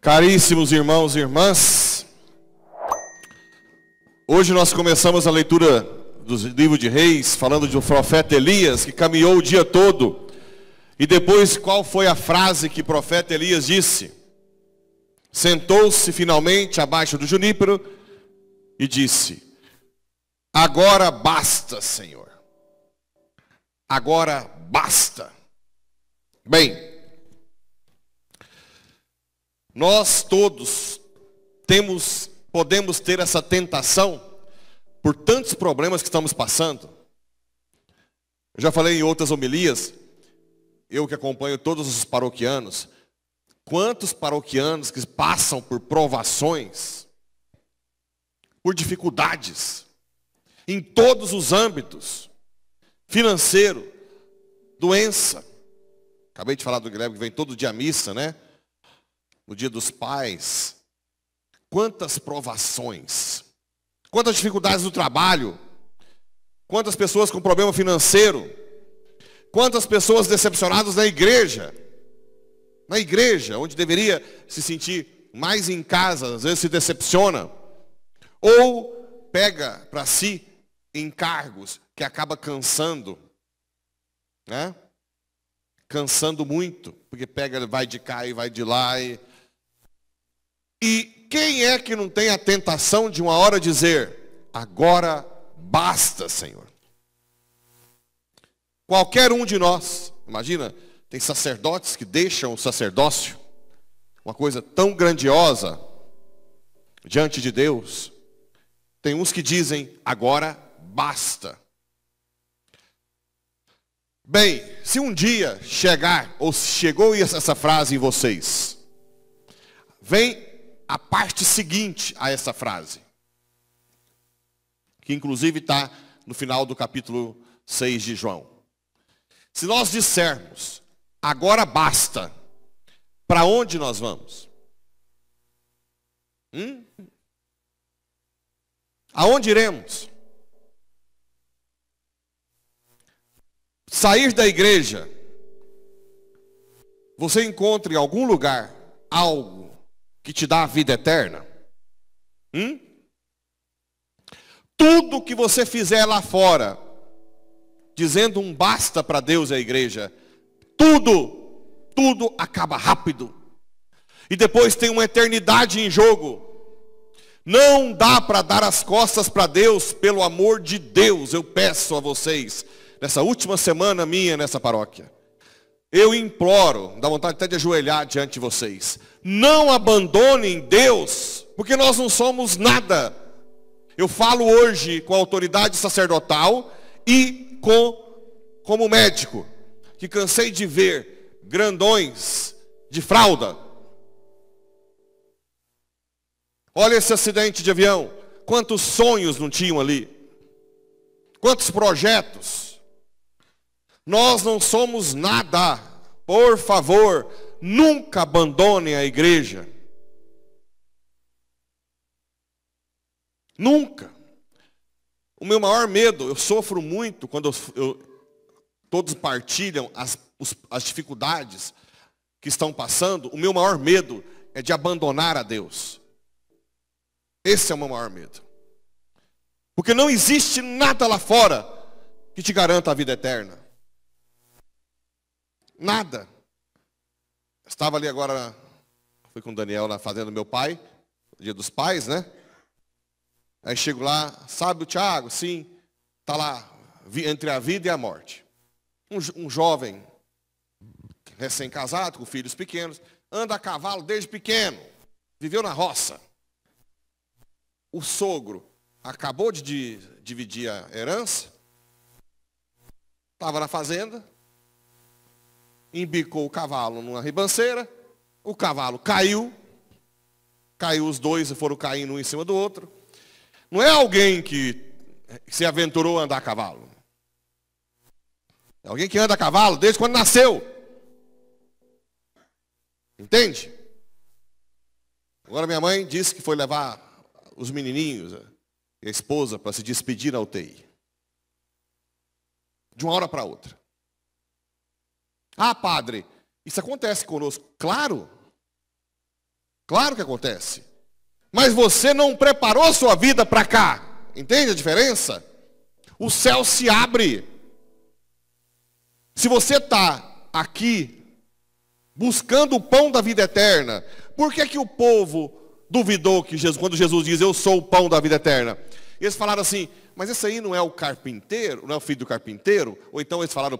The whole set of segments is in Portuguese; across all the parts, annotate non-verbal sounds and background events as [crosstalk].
Caríssimos irmãos e irmãs, hoje nós começamos a leitura do livro de Reis, falando de um profeta Elias que caminhou o dia todo e depois, qual foi a frase que o profeta Elias disse? Sentou-se finalmente abaixo do junípero e disse: Agora basta, Senhor. Agora basta. Bem, nós todos temos, podemos ter essa tentação por tantos problemas que estamos passando. Eu já falei em outras homilias eu que acompanho todos os paroquianos, quantos paroquianos que passam por provações, por dificuldades, em todos os âmbitos, financeiro, doença. Acabei de falar do Guilherme que vem todo dia à missa, né? No dia dos pais. Quantas provações, quantas dificuldades do trabalho, quantas pessoas com problema financeiro, Quantas pessoas decepcionadas na igreja? Na igreja, onde deveria se sentir mais em casa, às vezes se decepciona. Ou pega para si encargos que acaba cansando, né? Cansando muito, porque pega, vai de cá e vai de lá. E... e quem é que não tem a tentação de uma hora dizer, agora basta, Senhor? Qualquer um de nós, imagina, tem sacerdotes que deixam o sacerdócio, uma coisa tão grandiosa diante de Deus. Tem uns que dizem, agora basta. Bem, se um dia chegar, ou chegou essa frase em vocês, vem a parte seguinte a essa frase, que inclusive está no final do capítulo 6 de João. Se nós dissermos, agora basta, para onde nós vamos? Hum? Aonde iremos? Sair da igreja, você encontra em algum lugar algo que te dá a vida eterna? Hum? Tudo que você fizer lá fora dizendo um basta para Deus e a igreja. Tudo, tudo acaba rápido. E depois tem uma eternidade em jogo. Não dá para dar as costas para Deus, pelo amor de Deus, eu peço a vocês, nessa última semana minha nessa paróquia. Eu imploro, dá vontade até de ajoelhar diante de vocês. Não abandonem Deus, porque nós não somos nada. Eu falo hoje com a autoridade sacerdotal e com, como médico, que cansei de ver grandões de fralda. Olha esse acidente de avião. Quantos sonhos não tinham ali? Quantos projetos? Nós não somos nada. Por favor, nunca abandone a igreja. Nunca. O meu maior medo, eu sofro muito quando eu, eu, todos partilham as, os, as dificuldades que estão passando. O meu maior medo é de abandonar a Deus. Esse é o meu maior medo. Porque não existe nada lá fora que te garanta a vida eterna. Nada. estava ali agora, fui com o Daniel na fazenda do meu pai, dia dos pais, né? Aí chego lá, sabe o Tiago? Sim, está lá, entre a vida e a morte. Um, um jovem recém-casado, com filhos pequenos, anda a cavalo desde pequeno, viveu na roça. O sogro acabou de dividir a herança, estava na fazenda, embicou o cavalo numa ribanceira, o cavalo caiu, caiu os dois e foram caindo um em cima do outro. Não é alguém que se aventurou a andar a cavalo. É alguém que anda a cavalo desde quando nasceu. Entende? Agora minha mãe disse que foi levar os menininhos e a esposa para se despedir na UTI. De uma hora para outra. Ah, padre, isso acontece conosco. Claro. Claro que acontece mas você não preparou sua vida para cá. Entende a diferença? O céu se abre. Se você está aqui buscando o pão da vida eterna, por que, que o povo duvidou que Jesus, quando Jesus diz eu sou o pão da vida eterna? Eles falaram assim, mas esse aí não é o carpinteiro, não é o filho do carpinteiro? Ou então eles falaram,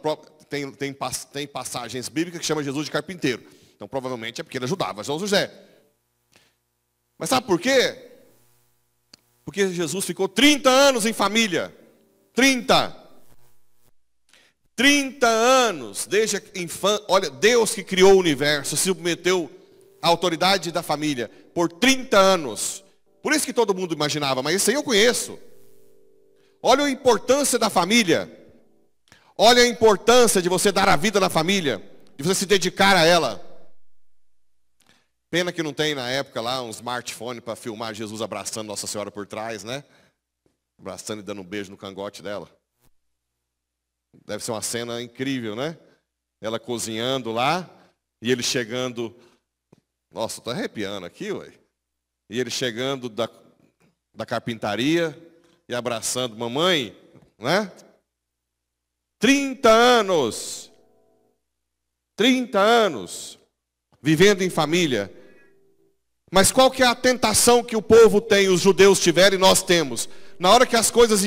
tem, tem, tem passagens bíblicas que chama Jesus de carpinteiro. Então provavelmente é porque ele ajudava João José. Mas sabe por quê? Porque Jesus ficou 30 anos em família. 30. 30 anos, desde a infância. Olha, Deus que criou o universo, se submeteu à autoridade da família por 30 anos. Por isso que todo mundo imaginava, mas isso aí eu conheço. Olha a importância da família. Olha a importância de você dar a vida na família, de você se dedicar a ela. Pena que não tem na época lá um smartphone para filmar Jesus abraçando Nossa Senhora por trás, né? Abraçando e dando um beijo no cangote dela. Deve ser uma cena incrível, né? Ela cozinhando lá e ele chegando. Nossa, tô arrepiando aqui, ué. E ele chegando da, da carpintaria e abraçando mamãe, né? 30 anos. 30 anos vivendo em família, mas qual que é a tentação que o povo tem, os judeus tiveram e nós temos? Na hora que as coisas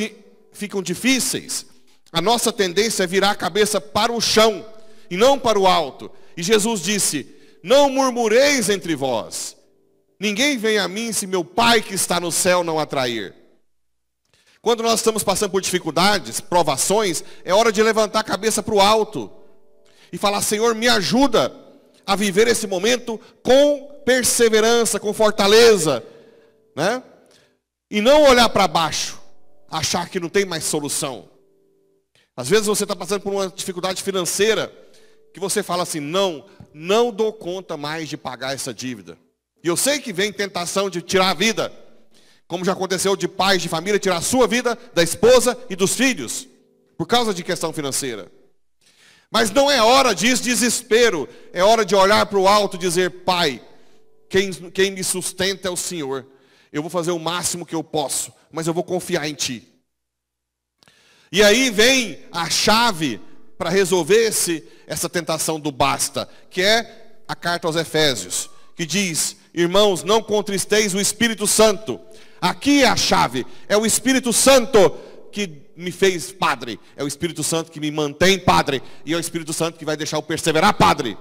ficam difíceis, a nossa tendência é virar a cabeça para o chão e não para o alto. E Jesus disse: Não murmureis entre vós. Ninguém vem a mim se meu Pai que está no céu não atrair. Quando nós estamos passando por dificuldades, provações, é hora de levantar a cabeça para o alto e falar: Senhor, me ajuda a viver esse momento com perseverança, com fortaleza, né? E não olhar para baixo, achar que não tem mais solução. Às vezes você está passando por uma dificuldade financeira que você fala assim: não, não dou conta mais de pagar essa dívida. E eu sei que vem tentação de tirar a vida, como já aconteceu de pais de família tirar a sua vida, da esposa e dos filhos, por causa de questão financeira. Mas não é hora disso, desespero. É hora de olhar para o alto e dizer: Pai, quem, quem me sustenta é o Senhor. Eu vou fazer o máximo que eu posso, mas eu vou confiar em Ti. E aí vem a chave para resolver esse, essa tentação do basta, que é a carta aos Efésios, que diz, irmãos, não contristeis o Espírito Santo. Aqui é a chave, é o Espírito Santo que me fez padre, é o Espírito Santo que me mantém padre, e é o Espírito Santo que vai deixar eu perseverar padre.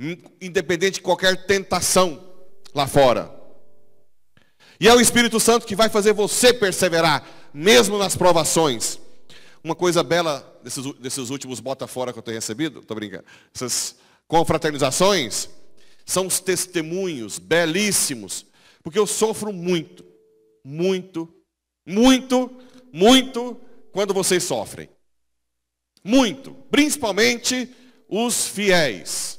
Hum, independente de qualquer tentação lá fora. E é o Espírito Santo que vai fazer você perseverar, mesmo nas provações. Uma coisa bela desses, desses últimos bota fora que eu tenho recebido, estou brincando, essas confraternizações, são os testemunhos belíssimos, porque eu sofro muito, muito, muito, muito quando vocês sofrem. Muito, principalmente os fiéis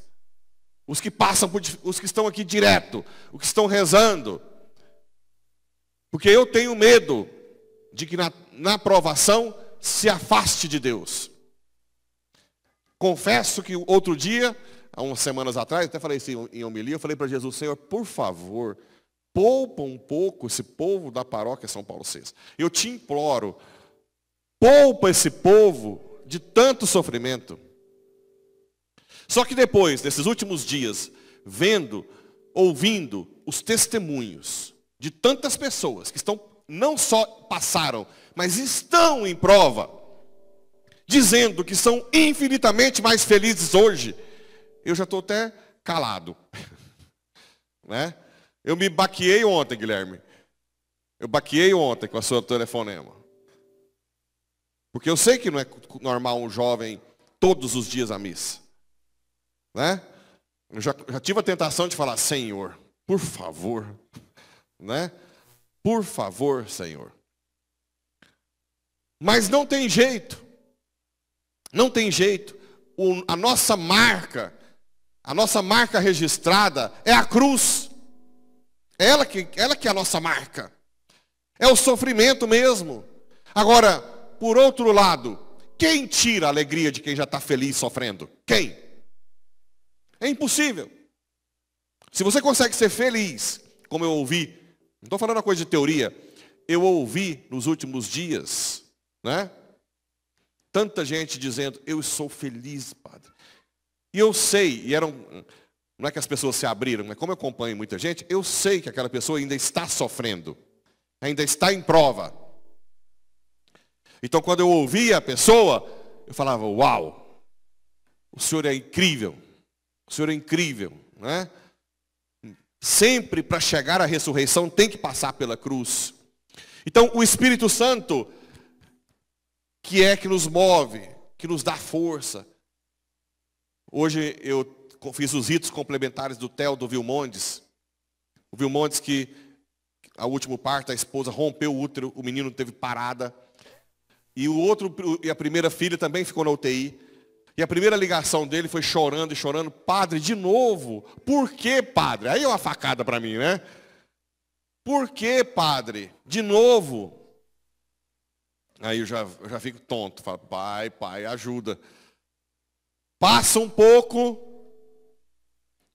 os que passam por, os que estão aqui direto, os que estão rezando. Porque eu tenho medo de que na, na provação se afaste de Deus. Confesso que outro dia, há umas semanas atrás, até falei isso em homilia, eu falei para Jesus, Senhor, por favor, poupa um pouco esse povo da paróquia São Paulo VI. Eu te imploro, poupa esse povo de tanto sofrimento. Só que depois, nesses últimos dias, vendo, ouvindo os testemunhos de tantas pessoas que estão não só passaram, mas estão em prova, dizendo que são infinitamente mais felizes hoje, eu já estou até calado. [laughs] né? Eu me baqueei ontem, Guilherme. Eu baqueei ontem com a sua telefonema. Porque eu sei que não é normal um jovem todos os dias à missa. Né? Eu já, já tive a tentação de falar, Senhor, por favor, [laughs] né? Por favor, Senhor. Mas não tem jeito. Não tem jeito. O, a nossa marca, a nossa marca registrada é a cruz. É ela que, é ela que é a nossa marca. É o sofrimento mesmo. Agora, por outro lado, quem tira a alegria de quem já está feliz sofrendo? Quem? É impossível. Se você consegue ser feliz, como eu ouvi, não estou falando uma coisa de teoria, eu ouvi nos últimos dias, né? Tanta gente dizendo, eu sou feliz, padre. E eu sei, e eram, não é que as pessoas se abriram, mas como eu acompanho muita gente, eu sei que aquela pessoa ainda está sofrendo, ainda está em prova. Então quando eu ouvia a pessoa, eu falava, uau, o senhor é incrível. O Senhor é incrível, né? Sempre para chegar à ressurreição tem que passar pela cruz. Então, o Espírito Santo, que é que nos move, que nos dá força. Hoje eu fiz os ritos complementares do Theo do Vilmondes. O Vilmondes que a último parto a esposa rompeu o útero, o menino teve parada. E o outro e a primeira filha também ficou na UTI. E a primeira ligação dele foi chorando e chorando, padre, de novo. Por que, padre? Aí é uma facada para mim, né? Por que, padre? De novo. Aí eu já, eu já fico tonto. Falo, pai, pai, ajuda. Passa um pouco,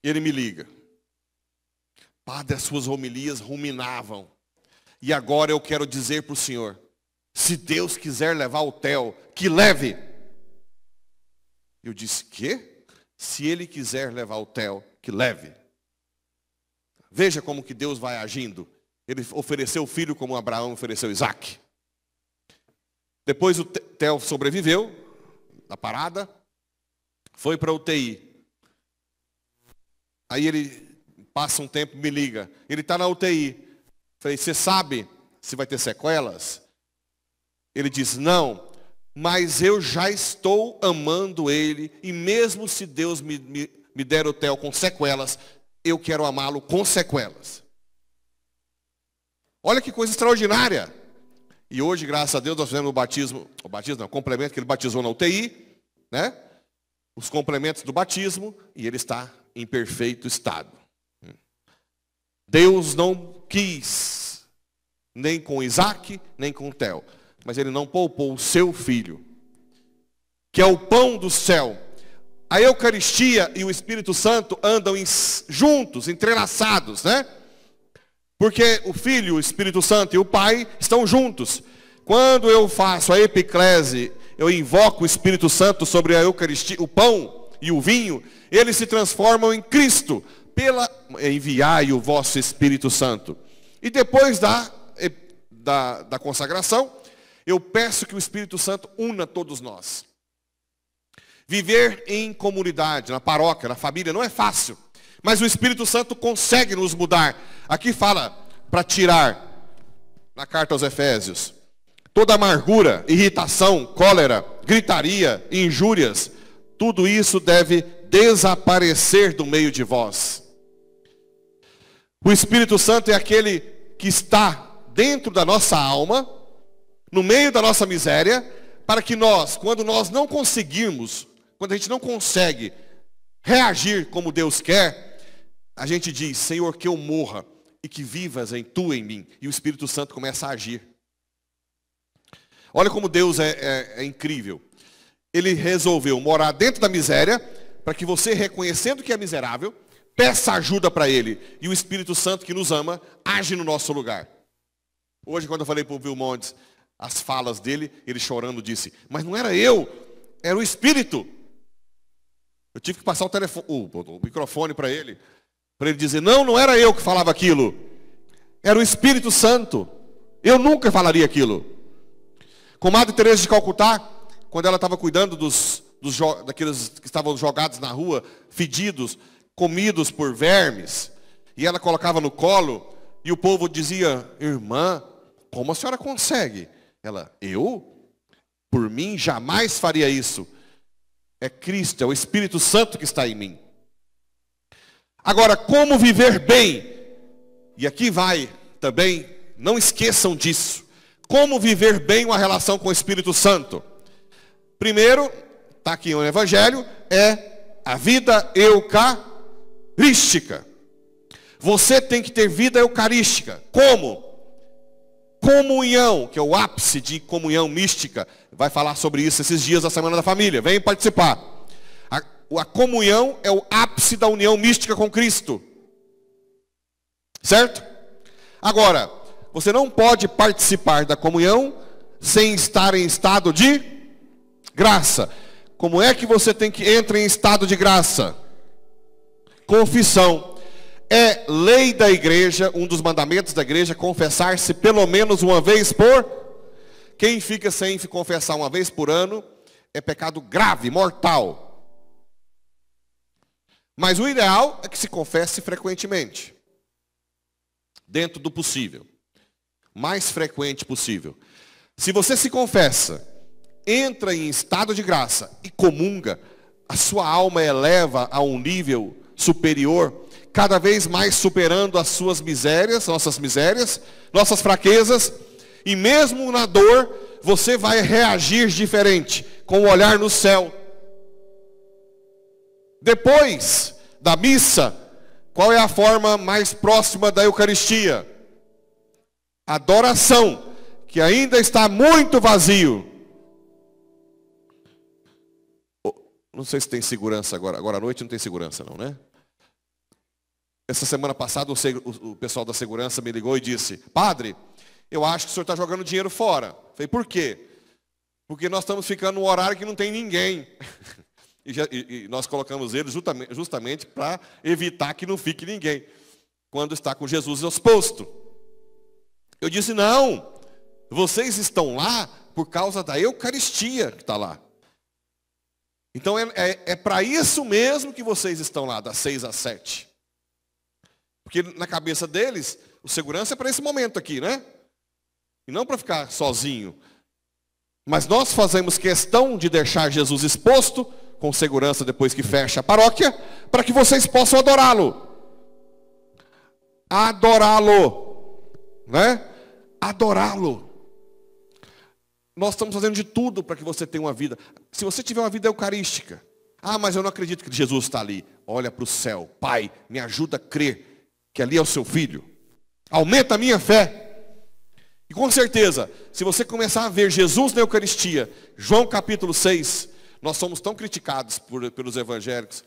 ele me liga. Padre, as suas homilias ruminavam. E agora eu quero dizer para o senhor: se Deus quiser levar o Theo, que leve. Eu disse: que? Se ele quiser levar o Theo, que leve. Veja como que Deus vai agindo. Ele ofereceu o filho como Abraão ofereceu Isaac. Depois o Theo sobreviveu da parada, foi para a UTI. Aí ele passa um tempo, me liga. Ele está na UTI. Falei, você sabe se vai ter sequelas? Ele diz, não mas eu já estou amando ele, e mesmo se Deus me, me, me der o tel com sequelas, eu quero amá-lo com sequelas. Olha que coisa extraordinária. E hoje, graças a Deus, nós fizemos o batismo, o batismo não, o complemento que ele batizou na UTI, né? Os complementos do batismo, e ele está em perfeito estado. Deus não quis, nem com Isaac, nem com Tel mas ele não poupou o seu filho, que é o pão do céu. A Eucaristia e o Espírito Santo andam em, juntos, entrelaçados, né? Porque o Filho, o Espírito Santo e o Pai estão juntos. Quando eu faço a epiclese, eu invoco o Espírito Santo sobre a Eucaristia, o pão e o vinho, eles se transformam em Cristo, pela enviai o vosso Espírito Santo. E depois da, da, da consagração, eu peço que o Espírito Santo una todos nós. Viver em comunidade, na paróquia, na família, não é fácil. Mas o Espírito Santo consegue nos mudar. Aqui fala para tirar, na carta aos Efésios, toda amargura, irritação, cólera, gritaria, injúrias. Tudo isso deve desaparecer do meio de vós. O Espírito Santo é aquele que está dentro da nossa alma no meio da nossa miséria, para que nós, quando nós não conseguirmos, quando a gente não consegue reagir como Deus quer, a gente diz, Senhor, que eu morra e que vivas em tu em mim. E o Espírito Santo começa a agir. Olha como Deus é, é, é incrível. Ele resolveu morar dentro da miséria, para que você, reconhecendo que é miserável, peça ajuda para Ele. E o Espírito Santo que nos ama, age no nosso lugar. Hoje, quando eu falei para o Bill Montes, as falas dele, ele chorando disse: Mas não era eu, era o Espírito. Eu tive que passar o, telefone, o, o microfone para ele, para ele dizer: Não, não era eu que falava aquilo, era o Espírito Santo. Eu nunca falaria aquilo. Com Madre Teresa de Calcutá, quando ela estava cuidando dos, dos, daqueles que estavam jogados na rua, fedidos, comidos por vermes, e ela colocava no colo, e o povo dizia: Irmã, como a senhora consegue? Ela, eu? Por mim jamais faria isso. É Cristo, é o Espírito Santo que está em mim. Agora, como viver bem? E aqui vai também, não esqueçam disso. Como viver bem uma relação com o Espírito Santo? Primeiro, está aqui no Evangelho, é a vida eucarística. Você tem que ter vida eucarística. Como? comunhão, que é o ápice de comunhão mística. Vai falar sobre isso esses dias da Semana da Família. Vem participar. A, a comunhão é o ápice da união mística com Cristo. Certo? Agora, você não pode participar da comunhão sem estar em estado de graça. Como é que você tem que entrar em estado de graça? Confissão. É lei da igreja, um dos mandamentos da igreja, é confessar-se pelo menos uma vez por. Quem fica sem confessar uma vez por ano é pecado grave, mortal. Mas o ideal é que se confesse frequentemente, dentro do possível, mais frequente possível. Se você se confessa, entra em estado de graça e comunga, a sua alma eleva a um nível superior cada vez mais superando as suas misérias, nossas misérias, nossas fraquezas, e mesmo na dor, você vai reagir diferente, com o olhar no céu. Depois da missa, qual é a forma mais próxima da Eucaristia? Adoração, que ainda está muito vazio. Não sei se tem segurança agora. Agora à noite não tem segurança, não, né? Essa semana passada o pessoal da segurança me ligou e disse, padre, eu acho que o senhor está jogando dinheiro fora. Eu falei, por quê? Porque nós estamos ficando num horário que não tem ninguém. [laughs] E, já, e, e, nós colocamos ele justamente, justamente para evitar que não fique ninguém. Quando está com Jesus exposto. Eu disse, não, vocês estão lá por causa da Eucaristia que está lá. Então é, é, é para isso mesmo que vocês estão lá, das seis às sete. Porque na cabeça deles, o segurança é para esse momento aqui, né? E não para ficar sozinho. Mas nós fazemos questão de deixar Jesus exposto com segurança depois que fecha a paróquia, para que vocês possam adorá-lo. Adorá-lo, né? Adorá-lo. Nós estamos fazendo de tudo para que você tenha uma vida. Se você tiver uma vida eucarística, ah, mas eu não acredito que Jesus está ali. Olha para o céu, Pai, me ajuda a crer que ali é o seu filho. Aumenta a minha fé. E com certeza, se você começar a ver Jesus na Eucaristia, João capítulo 6, nós somos tão criticados por, pelos evangélicos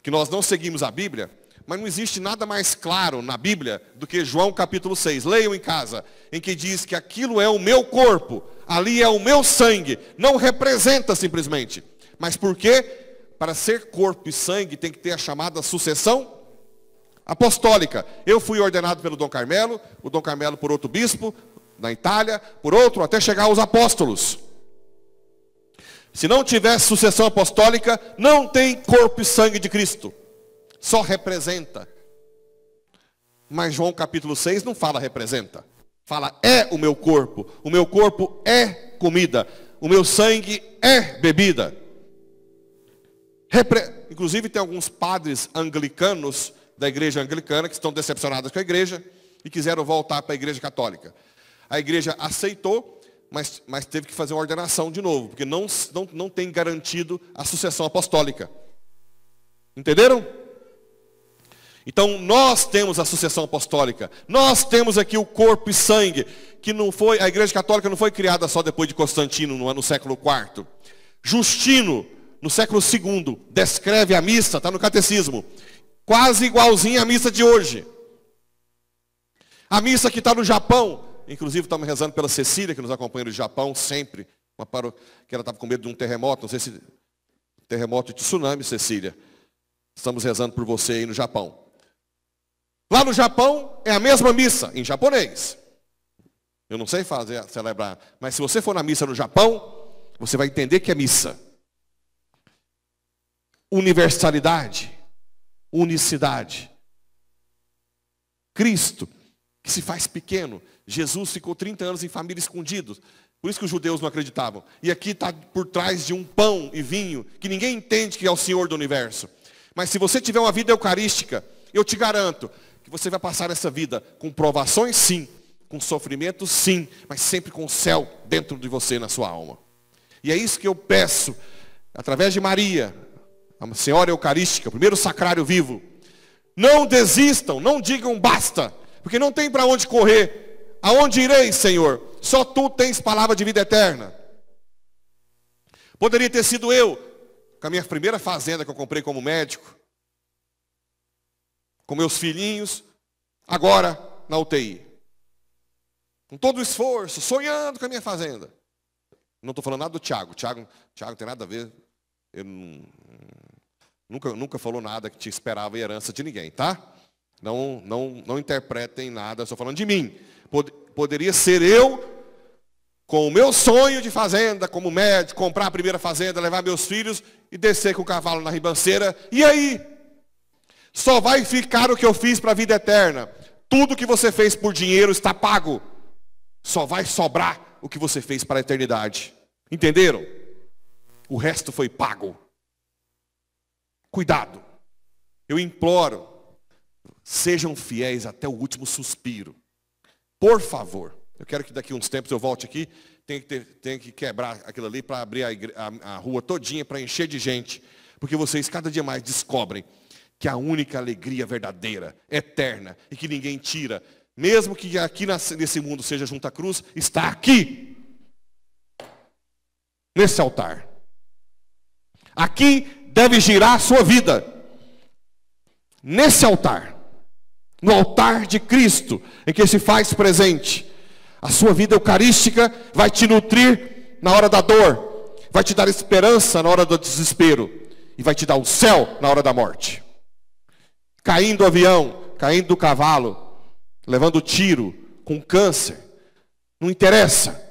que nós não seguimos a Bíblia, mas não existe nada mais claro na Bíblia do que João capítulo 6. Leiam em casa, em que diz que aquilo é o meu corpo, ali é o meu sangue, não representa simplesmente. Mas por quê? Para ser corpo e sangue tem que ter a chamada sucessão apostólica. Eu fui ordenado pelo Dom Carmelo, o Dom Carmelo por outro bispo, na Itália, por outro, até chegar aos apóstolos. Se não tiver sucessão apostólica, não tem corpo e sangue de Cristo. Só representa. Mas João capítulo 6 não fala representa. Fala é o meu corpo. O meu corpo é comida. O meu sangue é bebida. Repre... Inclusive tem alguns padres anglicanos da igreja anglicana, que estão decepcionadas com a igreja e quiseram voltar para a igreja católica. A igreja aceitou, mas, mas teve que fazer uma ordenação de novo, porque não, não, não tem garantido a sucessão apostólica. Entenderam? Então nós temos a sucessão apostólica, nós temos aqui o corpo e sangue, que não foi, a igreja católica não foi criada só depois de Constantino, no, no século IV. Justino, no século II, descreve a missa, está no catecismo quase igualzinha à missa de hoje. A missa que está no Japão, inclusive estamos rezando pela Cecília, que nos acompanha do Japão sempre, uma paro... que ela estava com medo de um terremoto, não sei se terremoto de tsunami, Cecília. Estamos rezando por você aí no Japão. Lá no Japão é a mesma missa, em japonês. Eu não sei fazer, celebrar, mas se você for na missa no Japão, você vai entender que é missa. Universalidade unicidade. Cristo, que se faz pequeno. Jesus ficou 30 anos em família escondidos. Por isso que os judeus não acreditavam. E aqui está por trás de um pão e vinho, que ninguém entende que é o Senhor do universo. Mas se você tiver uma vida eucarística, eu te garanto que você vai passar essa vida com provações sim, com sofrimento sim, mas sempre com o céu dentro de você, na sua alma. E é isso que eu peço, através de Maria, a Senhora Eucarística, o primeiro sacrário vivo. Não desistam, não digam basta, porque não tem para onde correr. Aonde irei, Senhor? Só tu tens palavra de vida eterna. Poderia ter sido eu, com a minha primeira fazenda que eu comprei como médico, com meus filhinhos, agora na UTI. Com todo o esforço, sonhando com a minha fazenda. Não estou falando nada do Tiago. Tiago, Tiago tem nada a ver. Ele hum, nunca, nunca falou nada que te esperava herança de ninguém, tá? Não, não, não interpretem nada, estou falando de mim. Pod, poderia ser eu com o meu sonho de fazenda, como médico, comprar a primeira fazenda, levar meus filhos e descer com o cavalo na ribanceira. E aí? Só vai ficar o que eu fiz para a vida eterna. Tudo que você fez por dinheiro está pago. Só vai sobrar o que você fez para a eternidade. Entenderam? o resto foi pago. Cuidado, eu imploro, sejam fiéis até o último suspiro. Por favor, eu quero que daqui uns tempos eu volte aqui, tenho que, ter, tenho que quebrar aquilo ali para abrir a, igre, a, a rua todinha, para encher de gente, porque vocês cada dia mais descobrem que a única alegria verdadeira, eterna e que ninguém tira, mesmo que aqui nesse mundo seja junto à cruz, está aqui, nesse altar. Aqui deve girar a sua vida. Nesse altar, no altar de Cristo, em que se faz presente, a sua vida eucarística vai te nutrir na hora da dor, vai te dar esperança na hora do desespero e vai te dar o céu na hora da morte. Caindo do avião, caindo do cavalo, levando tiro, com câncer, não interessa.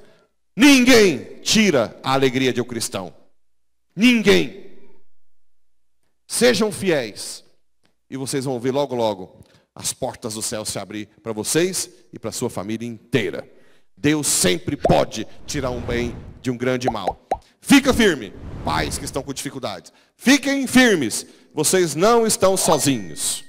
Ninguém tira a alegria de um cristão. Ninguém. Sejam fiéis. E vocês vão ver logo, logo, as portas do céu se abrir para vocês e para a sua família inteira. Deus sempre pode tirar um bem de um grande mal. Fica firme, pais que estão com dificuldades. Fiquem firmes, vocês não estão sozinhos.